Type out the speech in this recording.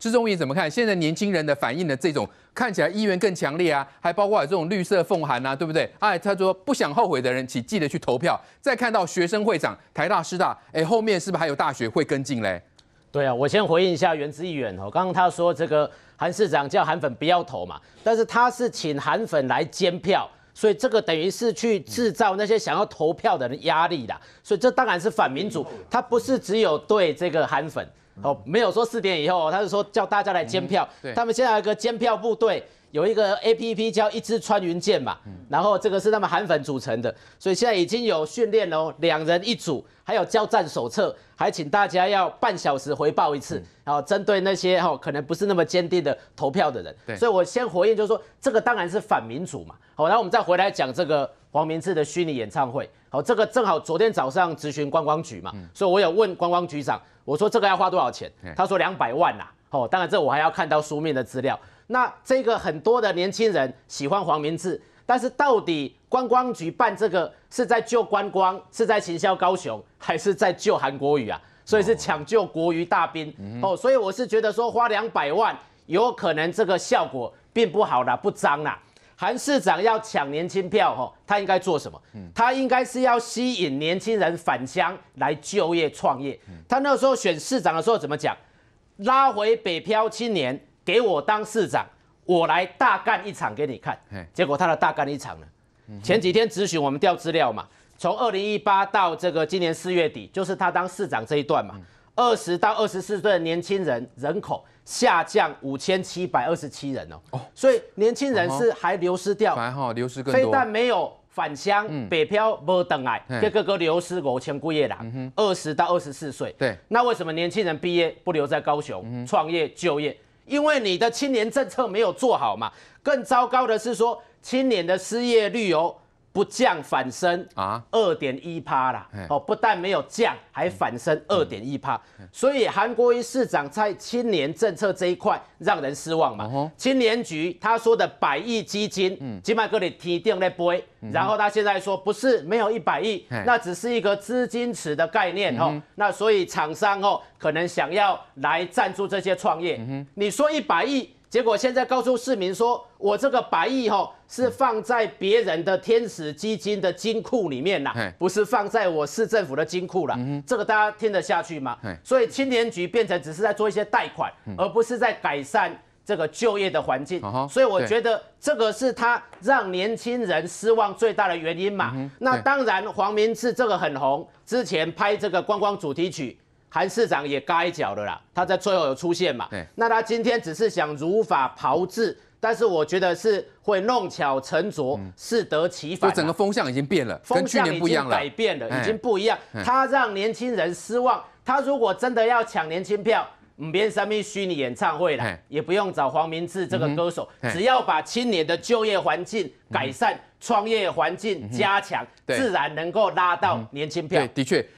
资中义怎么看？现在年轻人的反应呢？这种看起来意愿更强烈啊，还包括这种绿色奉函啊，对不对？哎，他说不想后悔的人，请记得去投票。再看到学生会长台大、师大，哎，后面是不是还有大学会跟进嘞？对啊，我先回应一下原资议员哦，刚刚他说这个韩市长叫韩粉不要投嘛，但是他是请韩粉来监票，所以这个等于是去制造那些想要投票的人压力啦。所以这当然是反民主，他不是只有对这个韩粉。哦，没有说四点以后，他是说叫大家来监票。他们现在有个监票部队，有一个 A P P 叫“一支穿云箭”嘛。嗯。然后这个是他们韩粉组成的，所以现在已经有训练哦，两人一组，还有交战手册，还请大家要半小时回报一次。然后针对那些哦可能不是那么坚定的投票的人。所以我先回应，就是说这个当然是反民主嘛。好，然后我们再回来讲这个。黄明志的虚拟演唱会，好，这个正好昨天早上咨询观光局嘛，所以我有问观光局长，我说这个要花多少钱，他说两百万呐，哦，当然这我还要看到书面的资料。那这个很多的年轻人喜欢黄明志，但是到底观光局办这个是在救观光，是在行销高雄，还是在救韩国语啊？所以是抢救国语大兵哦，所以我是觉得说花两百万，有可能这个效果并不好啦，不彰啦。韩市长要抢年轻票，哈，他应该做什么？他应该是要吸引年轻人返乡来就业创业。他那时候选市长的时候怎么讲？拉回北漂青年，给我当市长，我来大干一场给你看。结果他的大干一场呢？前几天咨询我们调资料嘛，从二零一八到这个今年四月底，就是他当市长这一段嘛。二十到二十四岁的年轻人人口下降五千七百二十七人哦，所以年轻人是还流失掉，还好流失更多，非但没有返乡，北漂不等来，这个个流失五千个月啦。二十到二十四岁，对，那为什么年轻人毕业不留在高雄创业就业？因为你的青年政策没有做好嘛。更糟糕的是说，青年的失业率有。不降反升啊，二点一趴啦，哦，不但没有降，还反升二点一趴。所以韩国瑜市长在青年政策这一块让人失望嘛。青年局他说的百亿基金，金码哥你提定在杯。然后他现在说不是没有一百亿，那只是一个资金池的概念。哦，那所以厂商哦可能想要来赞助这些创业。你说一百亿？结果现在告诉市民说，我这个百亿哈是放在别人的天使基金的金库里面啦，不是放在我市政府的金库啦。这个大家听得下去吗？所以青年局变成只是在做一些贷款，而不是在改善这个就业的环境。所以我觉得这个是他让年轻人失望最大的原因嘛。那当然，黄明志这个很红，之前拍这个观光主题曲。韩市长也该缴了啦，他在最后有出现嘛？对。那他今天只是想如法炮制，但是我觉得是会弄巧成拙，适得其反。就整个风向已经变了，跟向已不一样了，改变了，已经不一样。他让年轻人失望。他如果真的要抢年轻票，唔免三米虚拟演唱会了，也不用找黄明志这个歌手，只要把青年的就业环境改善，创业环境加强，自然能够拉到年轻票。对，的确。